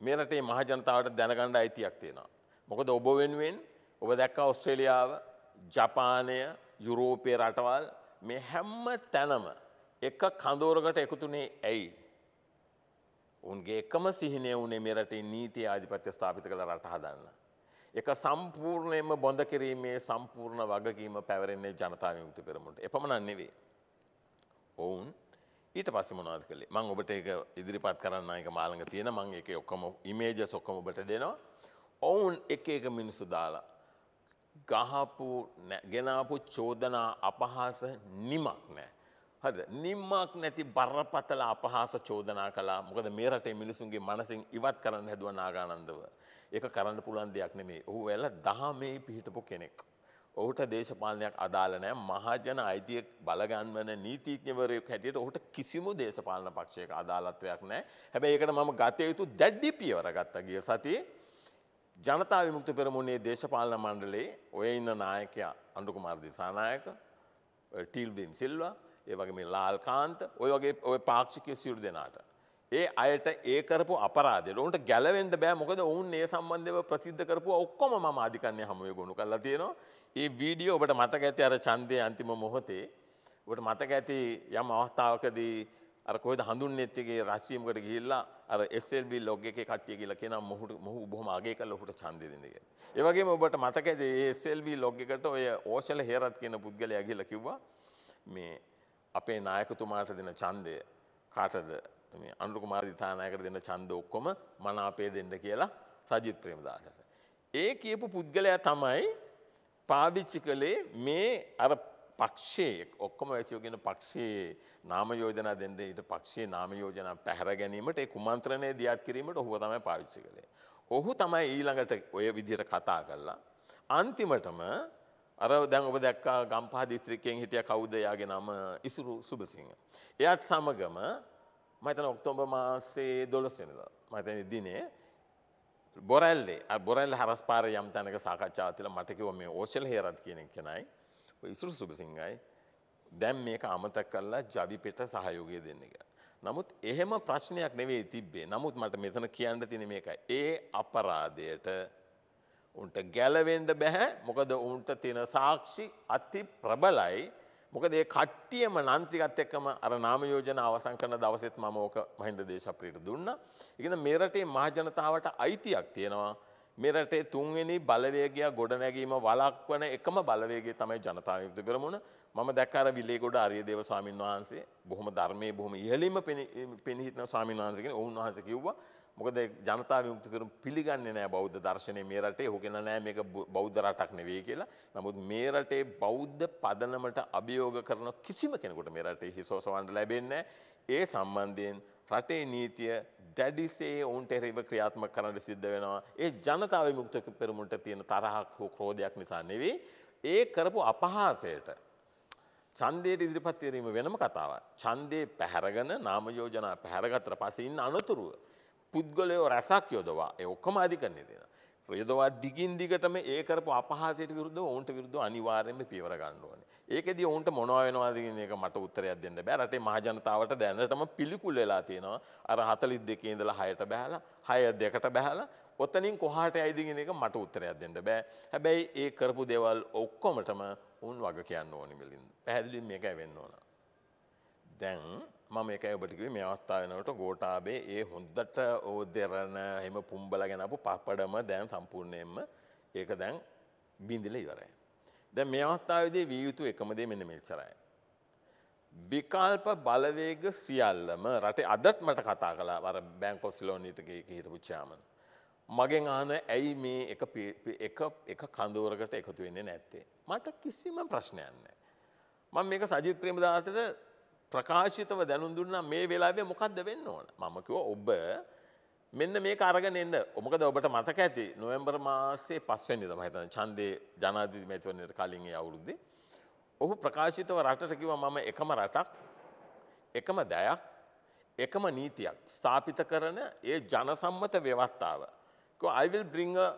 මේරටේ මහජනතාවට දැනගණ්ඩ අයිතියක් තියෙනවා. මොකද ඔබ වෙනුවෙන් ඔබ දැක්ක ඔස්ට්‍රේලියාව ජපානය යුරෝපය රටවල් මේ හැම්ම තැනම එක කඳෝරකට එකතුනේ ඇයි. උන්ගේ එකම සිහිනය වනේ මෙරටේ නීතිය ආධිපත්‍ය ස්ථාපිත කළ රට හදන්න. එක සම්පූර්ණයෙන්ම බොඳ කිරීමේ සම්පූර්ණ වගකීම පැවරෙන්නේ ජනතාව යුතු පෙරමුණට එපමණක් නෙවෙයි. ඔවුන් ඊට පස්සේ මොනවද කළේ? මම ඔබට ඒක ඉදිරිපත් කරන්න ඒක මාළඟ තියෙන මම ඒකේ ඔක්කොම ඉමේජස් ඔක්කොම ඔබට දෙනවා. ඔවුන් එක එක මිනිස්සු දාලා ගහපු ගෙනාපු චෝදනා අපහාස නිමක් නැහැ. හරිද? නිමක් නැති බරපතල අපහාස චෝදනා කළා. මොකද මේ රටේ මිනිසුන්ගේ මනසින් ඉවත් කරන්න හැදුවා නාගානන්දව. ඒක කරන්න පුළුවන් දෙයක් නෙමේ. ඔහු වෙලා දහමේ පිහිටපු කෙනෙක්. ඔහුට දේශපාලනයක් අදාළ නැහැ. මහජන අයිතිය බලගන්වන නීතිඥවරයෙක් හැටියට ඔහුට කිසිම දේශපාලන පක්ෂයක අදාළත්වයක් නැහැ. හැබැයි ඒකට මම ගත යුතු දැඩි පියවර ගත්තා ගිය සතියේ. ජනතා විමුක්ති පෙරමුණේ දේශපාලන මණ්ඩලයේ ඔය ඉන්න නායකයා අනුකුමාර දිසානායක, ටීල්වින් සිල්වා, ඒ වගේ මේ ලාල්කාන්ත, ඔය වගේ ඔය පාක්ෂිකය සියලු දෙනාට ඒ අයට ඒ කරපු අපරාධයට ඔවුන්ට ගැලවෙන්ට බෑ මොකද ඔවුන් ඒ සම්බන්ධව ප්‍රසිද්ධ කරපු ඔක්කොම ම අධිකන්නේ හමුවේ ගොුණු කරලා තියෙනවා ඒ වීඩියෝ ඔබට මතක ඇති අර චන්දය අන්තිම මොහොතේ ඔට මතක ඇති යම් අවස්ථාවකදී අර කොයිද හඳුන්නෙත්තගේ රශ්ියීමකට ගිල්ලා අර එස්සල්බි ලොග් එක කට්ිය කියලා කියෙන මොහුට මොහු බොහමගේ කල හුට චන්දදිනක. ඒවගේම ඔබට මතක ඇති ඒස්සල්බි ලොග් එකට ඔය ඕෂල හේරත් කියන පුද්ගල ඇගිල කිව්වා මේ අපේ නායකතුමාට දෙන චන්දය කාටද අනුකුමාර දිතානායකට දෙන්න ඡන්ද ඔක්කොම මනාපේ දෙන්න කියලා සජිත් ප්‍රේමදාසට. ඒ කියපු පුද්ගලයා තමයි පාවිච්චි කළේ මේ අර පක්ෂයේ ඔක්කොම වැසියෝගෙන පක්ෂයේ නාම යෝජනා දෙන්න ඊට පක්ෂයේ නාම යෝජනා පැහැර ගැනීමට ඒ කුමන්ත්‍රණය දියත් කිරීමට ඔහුව තමයි පාවිච්චි කළේ. ඔහු තමයි ඊළඟට ඔය විදිහට කතා කරලා අන්තිමටම අර දැන් ඔබ දැක්කා ගම්පහ දිස්ත්‍රික්කයෙන් හිටිය කවුද එයාගේ නම ඉසුරු සුබසිංහ. එයත් සමගම මතන ඔක්තෝම්බ මාසේ දොළස්වෙනද මතන දිනේ බොරල්ලේ බොරල් හරස් පාර යම් තැනක සාකච්ඡාතිල මටකිව මේ ඕෂල් හේරත් කියන කෙනයි ඉසුරු සුභසිංහයි දැම් මේක අමතක් කල්ලා ජවිපෙට සහයෝගය දෙන්න එක. නමුත් එහෙම ප්‍රශ්නයක් නෙවේ තිබ්බේ නමුත් මට මෙතන කියන්න තින මේක ඒ අපරාධයට උන්ට ගැලවෙන්ඩ බැහැ මොකද උන්ට තියෙන සාක්ෂි අති ප්‍රබලයි මොකද ඒ කට්ටියම නන්තිකත් එක්කම අර නාම යෝජන අවසන් කරන දවසෙත් මම ඕක මහින්ද දේශප්‍රියට දුන්නා. ඉතින් මේ රටේ මහජනතාවට අයිතියක් තියෙනවා. මේ රටේ තුන්වෙනි බලවේගය ගොඩනැගීම වළක්වන එකම බලවේගය තමයි ජනතා විමුක්ති පෙරමුණ. මම දැක්ක අර විලේගොඩ ආර්යදේව ස්වාමින් වහන්සේ බොහොම ධර්මයේ බොහොම ඉහළින්ම පෙනී හිටින ස්වාමින් වහන්සේ කෙනෙක් වුණාන්සේ කිව්වා මොකද ජනතාව යුක්ත කරන පිළිගන්නේ නෑ බෞද්ධ දර්ශනය මේ රටේ හොගෙන නෑ මේක බෞද්ධ රටක් නෙවෙයි කියලා. නමුත් මේ රටේ බෞද්ධ පදනමට අභියෝග කරන කිසිම කෙනෙකුට මේ රටේ හිසෝසවන්න ලැබෙන්නේ ඒ සම්බන්ධයෙන් රටේ නීතිය දැඩිසේ ඔවුන්ට එරෙහිව ක්‍රියාත්මක කරන්න සිද්ධ වෙනවා. ඒ ජනතාව විමුක්ත පෙරමුණට තියෙන තරහක් හෝ ක්‍රෝධයක් නිසා නෙවෙයි. ඒ කරපු අපහාසයට ඡන්දයට ඉදිරිපත් කිරීම වෙනම කතාවක්. ඡන්දේ පැහැරගෙන නාම යෝජනා පැහැරගත්තට පස්සේ ඉන්න අනතුරුව පුද්ගලයෝ රැසක් යොදවා ඒ ඔක්කොම අධිකරණය දෙන. ප්‍රයදවා දිගින් දිගටම ඒ කරපු අපහාසයට විරුද්ධ ඔවුන්ට විරුද්ධ අනිවාර්යෙන්ම පියවර ගන්න ඕනේ. ඒකෙදී ඔවුන්ට මොනවා වෙනවද කියන එක මට උත්තරයක් දෙන්න බෑ. රටේ මහ ජනතාවට දැනටම පිළිකුල් වෙලා තියෙනවා. අර 42 ඉඳලා 6ට බහැලා, 6 2ට බහැලා ඔතනින් කොහාට ඇයිද කියන එක මට උත්තරයක් දෙන්න බෑ. හැබැයි ඒ කරපු දේවල් ඔක්කොමටම උන් වග කියන්න ඕනි මිලින්ද. පැහැදිලිව මේකයි වෙන්න ඕන. දැන් මම එකයි ඔබටිකිවේ මේ අවස්ථාවනට ගෝටාබේ ඒ හොන්දට ඕ දෙරණ එම පුම්බල ගැනපු පපඩම දැන් සම්පූර්ණයෙන්ම ඒක දැන් බිඳිල ඉවරයි. දැ මේ අවස්ථාවදේ විය යුතු එකමදේ මෙන මිල්සරයි. විකල්ප බලවේග සියල්ලම රට අදත් මට කතා කලා වර බැංකොස්ලෝනීටගේ හිට පුච්චාමන්. මගෙන් ආන ඇයි මේ එක කඳුවරකට එකතු වෙන්නේ නැත්තේ. මට කිසිම ප්‍රශ්නයන්න. මං මේක සජිත් ප්‍රේමදාතට ප්‍රකාශිතව දැනුම් දුන්නා මේ වෙලාවේ මොකක්ද වෙන්න ඕන. මම කිව්වා ඔබ මෙන්න මේක අරගෙන එන්න. මොකද ඔබට මතක ඇති නොවැම්බර් මාසයේ 5 වෙනිදා මම හිතන්නේ ඡන්දේ ජනාධිපති මැතිවරණයට කලින් ඒ අවුරුද්දේ ඔහු ප්‍රකාශිතව රටට කිව්වා මම එකම රටක් එකම දයක් එකම නීතියක් ස්ථාපිත කරන ඒ ජනසම්මත ව්‍යවස්ථාව. I will bring a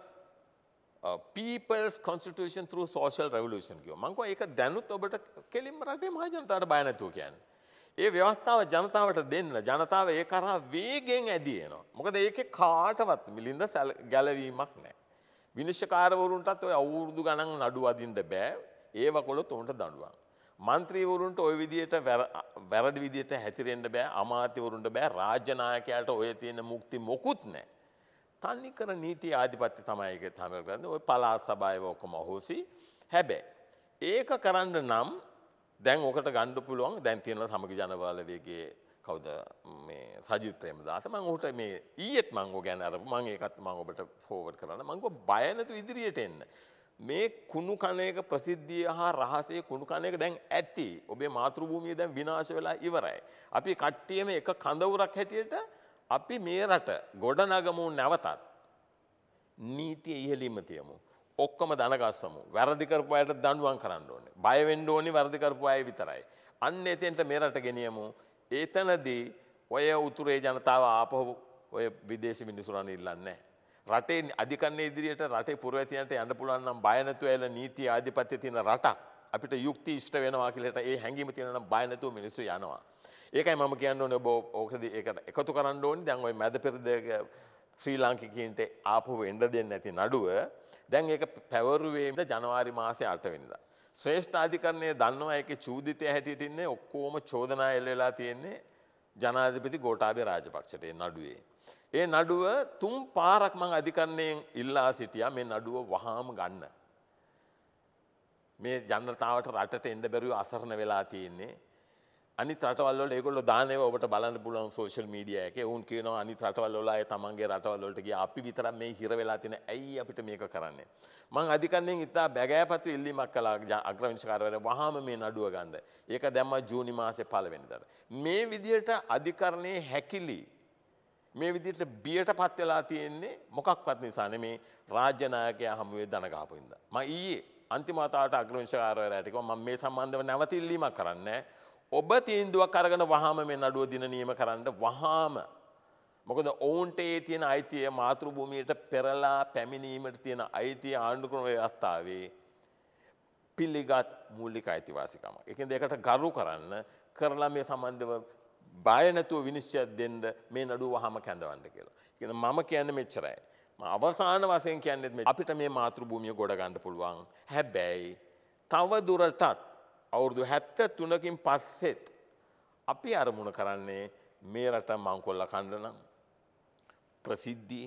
people's constitution through social revolution කිව්වා. මං කිව්වා ඒක දැනුත් ඔබට කෙලින්ම රටේ මහජනතාවට බය නැතුව කියන්නේ. ඒ ව්‍යවස්ථාව ජනතාවට දෙන්න ජනතාව ඒ කරා වේගෙන් ඇදියනවා. මොකද ඒකේ කාටවත් මිලින්ද ගැලවීමක් නෑ. විනිශ්චකාරවරුන්ටත් ඔය අවුරුදු ගණන් නඩු අදින්ද බෑ ඒව කොළොත් උන්ට දඬුවම්. මන්ත්‍රීවරුන්ට ඔය විදියට වැරදි විදියට හැතිරෙන්ට බෑ අමාත්‍යවරුන්ට බෑ රාජනායකයට ඔය තියෙන මුක්ති මොකුත් නෑ. තන්නි කර නීති ආධිපත්‍ය තමයික තමරන්න ඔය පලාත් සභායව ඔක්කොම හෝසි හැබැ. ඒක කරන්න නම් දැන් ඕකට ගණ්ඩ පුළුවන් දැන් තියෙන සමග ජනවාලවේගේ කවුද සජිත් ප්‍රේම දාස මං ඔහුට මේ ඊයත් මංගෝ ගැන අර මං ඒකත් මං ඔබට ෆෝවර්ඩ් කරන්න මංගෝ බය නැතුව ඉදිරියට එන්න මේ කුණු කණයක ප්‍රසිද්ධිය හා රහසේ කුණු කණයක දැන් ඇති ඔබේ මාතෘභූමිය දැන් විනාශ වෙලා ඉවරයි අපි කට්ටියම එක කඳවුරක් හැටියට අපි මේ රට ගොඩනගමු නැවතත් නීතිය ඉහලින්ම තියමු ඔක්කොම දනගස්සමු. වැරදිකරපු අයට දඩුවන් කරන්න ඕනේ. බයවෙන්ඩ ඕනි වැරදිකරපු අය විතරයි. අන්න එතින්ට මෙරට ගෙනියමු. ඒතනදී ඔය උතුරේ ජනතාව ආපහු ඔය විදේශ මිනිසුරණ ඉල්ලන්නේ. රටේ අධිකන්න ඉදිරියට රටේ පුරවතියන්ට යන්න පුළුවන්නම් බයනතු ඇල නීති ආධිපත්‍ය තියෙන රටක් අපිට යුක්ති ෂ්ට වෙනවා කියලට ඒ හැඟීම තියෙනනම් බයනතුව මිනිස්සු යනවා. ඒකයි මම කියන්න ඕන බෝ ඕකද ඒකට එකතු කරන්න ඕනි දැන් ඔය මැද පෙරද ශ්‍රී ලාංකිකන්ට ආපු එන්ඩ දෙන්න ඇති නඩුව දැන් ඒ පැවරුවේද ජනවාරි මාසය අටවෙනිද. ශ්‍රේෂ්ඨ අධිකරණය දන්නවා එක චූදිතය හැටියටන්නේ ඔක්කෝම චෝදනා එල්ලලා තියෙන්නේ ජනාධිපති ගෝටාබේ රාජපක්ෂටේ නඩුවේ. ඒ නඩුව තුම් පාරක්මං අධිකරණයෙන් ඉල්ලා සිටිය මේ නඩුව වහාම ගන්න. මේ ජනතාවට රටට එන්ඩ බැරිව අසරණ වෙලා තියෙන්නේ අනි රටවල්ල ඒගොල්ල දානය ඔබට බලන්න පුලන් සෝශල් මීඩිය එක ඔවන් කියනවා අනි රටවල්ලලා තමන්ගේ රටවල්ලට ගිය අපි විතරම් මේ හිරවෙලා තින ඇයි අපිට මේක කරන්නේ. මං අධිකන්නේ ඉතා බැගෑපත්තු ඉල්ලිමක් කලා අග්‍රවිංශකාරවර වහම මේ නඩුව ගණ්ඩ. ඒක දැම්ම ජූනි මාසය පලවෙනිදර. මේ විදියට අධිකරණය හැකිලි. මේ විදිට බියට පත් වෙලා තියෙන්නේ මොකක්වත් නිසාන මේ රාජ්‍යනායකය හමුවේ දනගාපුඉද. ම ඊයේ අන්තිමතාට අග්‍රංශකාරවරයටක ම මේ සම්බන්ධව නැවතිල්ලීමක් කරන්නේ. ඔබ තීන්දුවක් අරගෙන වහම මේ නඩුව දින නියම කරන්න වහාම. මොකද ඔවුන්ට ඒ තියෙන අයිතිය මාතෘභූමියට පෙරලා පැමිණීමට තියෙන අයිතිය ආණ්ඩුක්‍රම ව්‍යවස්ථාවේ පිල්ලිගත් මූල්ලික අයිතිවාසිකම. එකින් දෙකට ගරු කරන්න කරලා මේ සම්බන්ධව බයනැතුව විනිශ්චයක් දෙන්න මේ නඩුව වහම කැඳවන්න කියලා. කියන මම කියන්න මෙච්චරයි. අවසාන වසයෙන් කියන්නෙත් අපිට මේ මාතෘභූමිය ගොඩ ගණඩ පුළුවන් හැබැයි තව දුරටත් අවුරුදු හැත්ත තුනකින් පස්සෙත් අපි අරමුණ කරන්නේ මේ රට මංකොල්ල කණ්ඩනම් ප්‍රසිද්ධී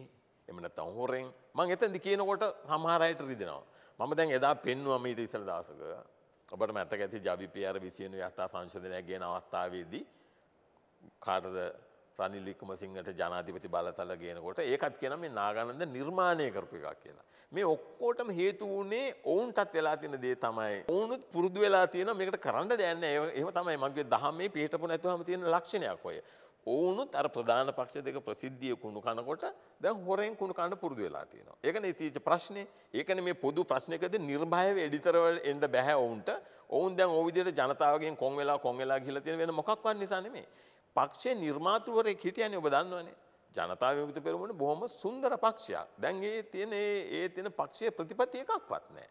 එමන තවහෝරෙන් මං එතැදි කියනකොට සමහරයට රිදෙනවා මම දැන් එදා පෙන්වුවමීට ඉසල දසක ඔබට මැත ඇති ජවිපියර විසියනු යථතා සංශධනය ගෙන අවස්ථාවේදී කාටද ප්‍රනිල්ලික්මසිංහට ජනාධිපති බලතල ගෙනකොට ඒකත් කියන මේ නාගානන්ද නිර්මාණය කරපු එකක් කියලා. මේ ඔක්කෝටම හේතු වනේ ඔවුන්ටත් වෙලා තියෙන දේ තමයි ඔවුනුත් පුරුදු වෙලා තියෙන මේකට කරන්න දැන්න එහම තමයි මගේ දහමේ පිටපු නැතුවම තියෙන ලක්ෂණයක් ඔය. ඔවුනුත් අර ප්‍රධාන පක්ෂ දෙක ප්‍රසිද්ධිය කුණු කනකොට දැ හොරෙන් කුණු කන්න පුරුදු වෙලා තියෙනවා. ඒකන ඉතිීච ප්‍රශ්නය ඒකන මේ පොදු ප්‍රශ්නයකද නිර්භයව එඩිතරවල් එන්ඩ බැහැ ඔවුන්ට ඔවුන් දැන් ඕවිදියට ජනතාවගෙන් කොන් වෙලා කොන් වෙලා ගිලතිය වෙන මොක්වන් නිසානේ පක්ෂයේ නිර්මාතෘවරයෙක් හිටියනේ ඔබ දන්නවනේ. ජනතා විමුක්ති පෙරමුණ බොහොම සුන්දර පක්ෂයක්. දැන් ඒ තියෙන ඒ තියෙන පක්ෂයේ ප්‍රතිපත්ති එකක්වත් නැහැ.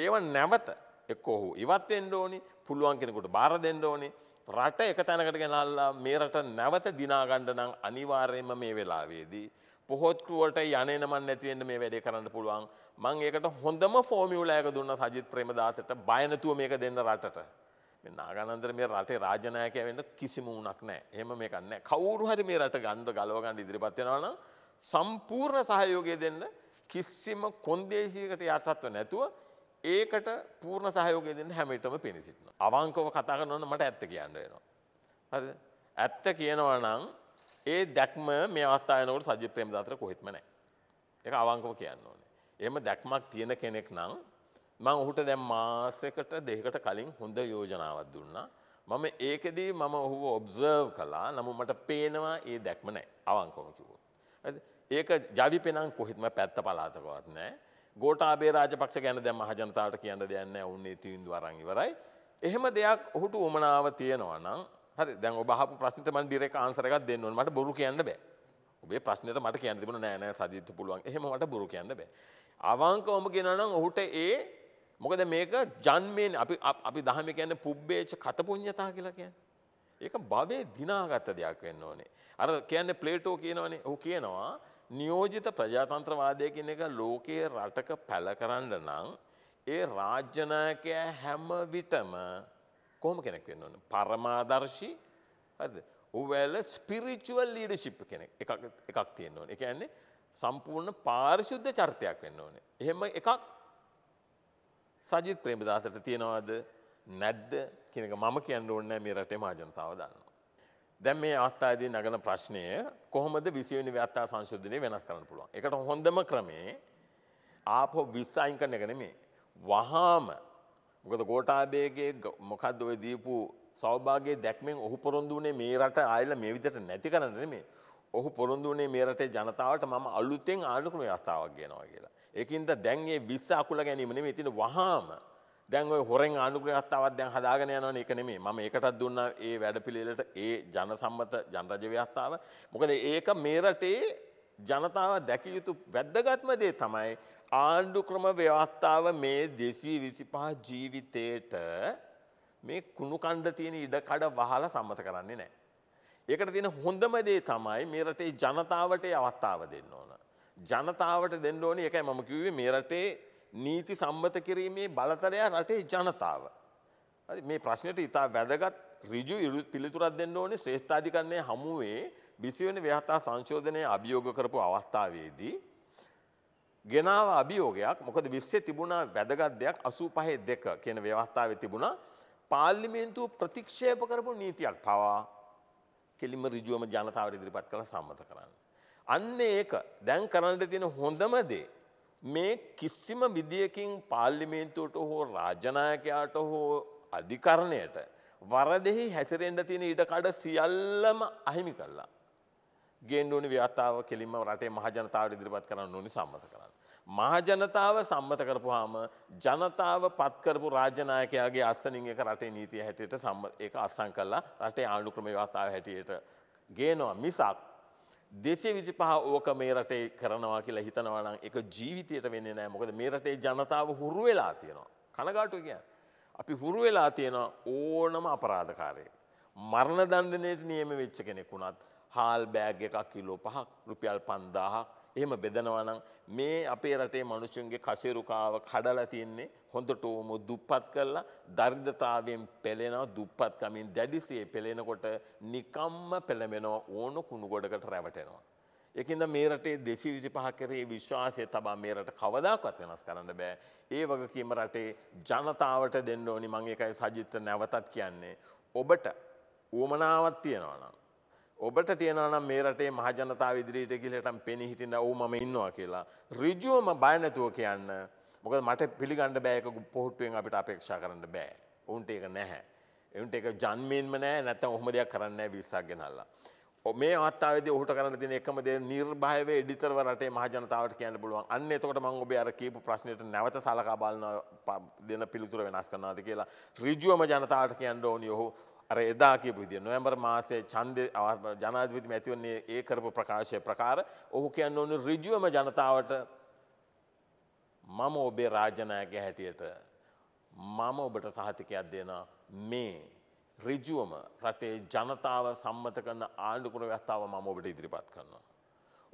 ඒව නැවත එක්ක ඔහු ඉවත් වෙන්න ඕනි, පුළුවන් කෙනෙකුට බාර දෙන්න ඕනි. රට එක තැනකට ගෙනල්ලා මේ රට නැවත දිනා ගන්න නම් අනිවාර්යයෙන්ම මේ වෙලාවේදී පොහොත්කුවට යන නමන් නැතිවෙන්න මේ වැඩේ කරන්න පුළුවන් මං ඒකට හොඳම ෆෝමියුලයක දුන්න සජිත් ප්‍රේමදාසට බයනතුව මේක දෙන්න රටට. නාගානන්දර මේ රටේ රාජනායකය වෙන්න කිසිම වුණක් නෑ එහෙම මේක නෑ කවුරු හරි මේ රට ගණ්ඩ ගලව ගන්න ඉදිරිපත් වෙනවා නම් සම්පූර්ණ සහයෝගය දෙන්න කිසිම කොන්දේසියකට යටත්ව නැතුව ඒකට පූර්ණ සහයෝගය දෙන්න හැමිටම පිණිසිටන අවංකව කතා කරනවන මට ඇත්ත කියන්න වෙනවා හරි ඇත්ත කියනවා නම් ඒ දැක්ම මේ අවස්ථාවනකට සජි ප්‍රේම දාතර කොහෙත්ම නෑ ඒක අවංකව කියන්න ඕනේ එහෙම දැක්මක් තියෙන කෙනෙක් නම් මං ඔහුට දැම් මාසකට දෙකට කලින් හොඳ යෝජනාවක් දුන්නා. මම ඒකෙදී මම ඔහුව ඔබ්සර්ව් කලා නමු මට පේනවා ඒ දැක්ම නෑ අවංකොම කිවෝ. ඒක ජවි පෙනං කොහෙත්ම පැත්ත පලාතකවත් නෑ. ගෝටාබේ රාජපක්ෂ ගැන දැ මහජනතාවට කියන්න දෙයන්න උන්නේ තිීන්දු අරංගිවරයි. එහෙම දෙයක් ඔහුට උමනාව තියෙනවා නම් හරි දැන් ඔබහපු ප්‍රශ්නට මන් දිරෙක ආන්සරකක් දෙන්නවන් මට බොරු කියන්න බෑ. ඔබේ ප්‍රශ්නයට මට කියන්න තිබුණ නෑනෑ සදිත්තු පුළුවන් එහෙමට බොරු කියන්න බෑ. අවංක ඔම ගෙනනම් ඔහුට ඒ මොකද මේක ජන්මයෙන් අපි අපි දහම කියන්න පුබ්බේච කතපුං්ඥතා කියලා කියන්න. ඒක බවේ දිනාගත්ත දෙයක් වෙන්න ඕනේ. අර කියන්න ප්ලේටෝ කියනවනේ ඔහු කියනවා නියෝජිත ප්‍රජාතන්ත්‍රවාදයකින් එක ලෝකයේ රටක පැල කරන්න නම් ඒ රාජ්‍යනායකය හැම විටම කොහොම කෙනෙක් වෙන්න ඕන පරමාදර්ශී හරිද ඔවැල ස්පිරිචුවල් ලීඩර්ෂිප් කෙනෙක් එකක් තියෙන්න ඕනේ. ඒ කියන්නේ සම්පූර්ණ පාරිශුද්ධ චරිතයක් වෙන්න ඕනේ. එහෙම එකක් සජිත් ප්‍රේමදාසට තියෙනවාද නැද්ද කෙනක මම කියන්න ඕන්න මේ රටේ මාජනතාව දන්න. දැන් මේ අත්තාදී නගන ප්‍රශ්නය කොහොමද විසිවනි ව්‍යත්තා සංශෝධනය වෙනස් කරන්න පුළුවන්. එකට හොඳම ක්‍රමේ ආපෝ විස්සායින් කරන එකන මේ. වහාම මොකද ගෝටාබේගේ මොකක්ද ඔය දීපු සෞභාගේ දැක්මෙන් ඔහු පොරොන්දු වනේ මේ රට ආයල මේ විදට නැති කරන්න නෙමේ ඔහු පොරොන්දුනේ මේ රටේ ජනතාවට මම අලුතෙන් ආණ්ඩුක්‍රම ව්‍යවස්ථාවක් ගෙනවා කියලා. ඒකින්ද දැන් මේ විස අකුල ගැනීම නෙමෙයි තියෙන වහාම දැන් ඔය හොරෙන් ආණ්ඩුක්‍රම ව්‍යවස්ථාවක් දැන් හදාගෙන යනවනේ ඒක නෙමෙයි. මම ඒකටත් දුන්නා ඒ වැඩපිළිවෙලට ඒ ජනසම්මත ජනරජ ව්‍යවස්ථාව. මොකද ඒක මේ රටේ ජනතාව දැකිය යුතු වැද්දගත්ම දේ තමයි ආණ්ඩුක්‍රම ව්‍යවස්ථාව මේ 225 ජීවිතේට මේ කුණු කණ්ඩ තියෙන ඉඩ කඩ වහලා සම්මත කරන්නේ නැහැ. ඒකට තියෙන හොඳම දේ තමයි මේ රටේ ජනතාවට අවස්ථාව දෙන්න ඕන. ජනතාවට දෙන්න ඕනේ ඒකයි මම කිව්වේ මේ රටේ නීති සම්මත කිරීමේ බලතලය රටේ ජනතාව. හරි මේ ප්‍රශ්නෙට ඉතා වැදගත් ඍජු පිළිතුරක් දෙන්න ඕනේ ශ්‍රේෂ්ඨාධිකරණයේ හමුවේ 20 වෙනි ව්‍යහතා සංශෝධනයේ අභියෝග කරපු අවස්ථාවේදී ගෙනාව අභියෝගයක් මොකද 20 තිබුණා වැදගත් දෙයක් 85 දෙක කියන ව්‍යවස්ථාවේ තිබුණා පාර්ලිමේන්තුව ප්‍රතික්ෂේප කරපු නීතියක් පවා කෙලිම රිජුවම ජනතාවට ඉදිරිපත් කළ සම්මත කරන්න. අන්න ඒක දැන් කරන්නට තියෙන හොඳම දේ. මේ කිසිම විදියකින් පාල්ලිමේන්තුවට හෝ රාජනායකයාට හෝ අධිකරණයට වරදෙහි හැසිරෙන්ට තියෙන ඉඩකඩ සියල්ලම අහිමි කරලා. ගේන්ඩුවනි ව්‍යතාව කෙලිම රටේ මහජනතාවට ඉදිරිපත් කරන්න ඕනි සම්මත කරන්න. මහජනතාව සම්මත කරපුහාම ජනතාව පත්කරපු රාජනායකයාගේ අස්සනින් එක රටේ නීතිය හැටියට සම්ම එක අස්සං කල්ලා රටේ ආණුක්‍රම වතාව හැටියට ගේනවා මිසක් දෙසේ විසි පහ ඕක මේ රටේ කරනවා කියලා හිතනවනම් එක ජීවිතයට වෙන්නේ නෑ මොකද මේ රටේ ජනතාව හුරු වෙලා තියෙනවා කනගාටු කියන් අපි හුරු වෙලා තියෙන ඕනම අපරාධකාරය මරණ දණ්ඩනයට නියම වෙච්ච කෙනෙක් වුණත් හාල් බෑග් එකක් කිලෝ පහක් රුපියල් පන්දාහක් එහෙම බෙදනවා නම් මේ අපේ රටේ මිනිස්සුන්ගේ කසෙරුකාව කඩලා තින්නේ හොඳට ඕම දුප්පත් කරලා දරිද්‍රතාවයෙන් පෙළෙනවා දුප්පත්කමින් දැඩිසියේ පෙළෙනකොට නිකම්ම පෙළඹෙනවා ඕන කුණු ගොඩකට රැවටෙනවා. ඒකින්ද මේ රටේ 225 කරේ විශ්වාසය තබා මේ රට කවදාකවත් වෙනස් කරන්න බෑ. ඒ වගකීම රටේ ජනතාවට දෙන්න ඕනි මම ඒකයි සජිත්ට නැවතත් කියන්නේ. ඔබට උවමනාවක් තියෙනවා නම් ඔබට තියෙනනම් මේ රටේ මහජනතාව ඉදිරියට ගිලටම් පෙනහිටින්න ඔවු ම ඉන්නවා කියලා. රිජුවම බයනැතුව කියන්න මොක මට පිළිගණඩ බෑක පොහොට්ටුවෙන් අපිට අපේක්ෂා කරන්න බෑ. ඔවුන්ට ඒක නැහැ. එවුන්ට එක ජන්මීන්ම නෑ නැත්තම් ඔහොම දෙයක් කරන්න විස්සක් ගෙනල්ලා. මේ අත්තාවද ඔහුට කරන තින එකමද නිර්භයව ඩිතරව රටේ මහජනතාවට කියන්න පුළුවන් අන්න එතකට මං ඔබ අර කියපු ප්‍රශ්නයට නැවත සලකා බලන දෙන පිළිතුර වෙනස් කරනාද කියලා රිජුවම ජනතාවට කියන්න ඕනි ඔහු අර එදා කියපු විදිය නොවැම්බර් මාසයේ ඡන්දය ජනාධිපතිතුම ඇතිවන්නේ ඒ කරපු ප්‍රකාශය ප්‍රකාර ඔහු කියන්න ඕන ඍජුවම ජනතාවට මම ඔබේ රාජනායකයා හැටියට මම ඔබට සහතිකයක් දෙනවා මේ ඍජුවම රටේ ජනතාව සම්මත කරන ආණ්ඩුකුණ ව්‍යවස්ථාව මම ඔබට ඉදිරිපත් කරනවා.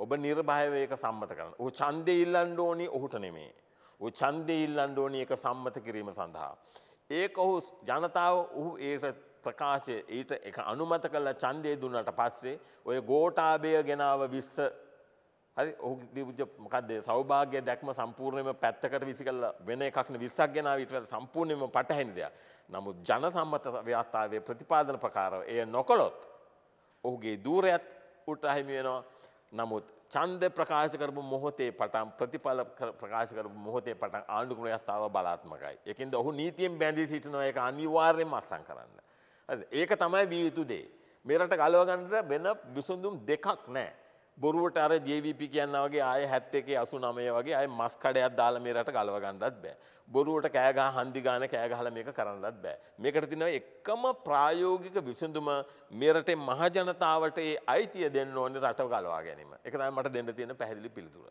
ඔබ නිර්භයව ඒක සම්මත කරන්න. ඔහු ඡන්දය ඉල්ලන්න ඕනි ඔහුට නෙමෙයි. ඔහු ඡන්දය ඉල්ලන්න ඕනි ඒක සම්මත කිරීම සඳහා. ඒක ඔහු ජනතාව ඔහු ඒට ප්‍රකාශය ඊට එක අනුමත කළ චන්දය දුන්නට පස්සේ ඔය ගෝටාබය ගෙනාව විස්ස හරි ඔහු දීපුජ මොකක්දේ සෞභාග්‍ය දැක්ම සම්පූර්ණයම පැත්තකට විසි කල්ල වෙන එකක්න විස්සක් ගෙනාව ඉටවල සම්පූර්ණයම පටහැනි දෙයක්. නමුත් ජන සම්මත ව්‍යස්ථාවේ ප්‍රතිපාදන ප්‍රකාරව එය නොකොළොත් ඔහුගේ දූරයත් උට අහිමි වෙනවා. නමුත් චන්ද ප්‍රකාශ කරපු මොහොතේ පටන් ප්‍රතිඵල ප්‍රකාශ කරපු මොහොතේ පටන් ආණ්ඩුක්‍රම යථාව බලාත්මකයි. ඒකෙන්ද ඔහු නීතියෙන් බැඳී සිටිනවා ඒක අනිවාර්යයෙන්ම අත්සන් කරන්න. ඒක තමයි විය යුතු දේ. මෙරට ගලව ගන්න වෙන විසඳුම් දෙකක් නැහැ. බොරුවට අර ජීවිපි කියන්න වගේ ආය හැත් එකේ අසු නමය වගේ අය මස් කඩයක් දාලා මේ රට ගලව ගන්නත් බෑ. බොරුවට කෑගහ හන්දි ගාන කෑගහලා මේක කරන්නත් බෑ. මේකට තියෙනවා එකම ප්‍රායෝගික විසඳුම මේ රටේ මහ ජනතාවට ඒ අයිතිය දෙන්න ඕනේ රටව ගලවා ගැනීම. ඒක තමයි මට දෙන්න තියෙන පැහැදිලි පිළිතුර.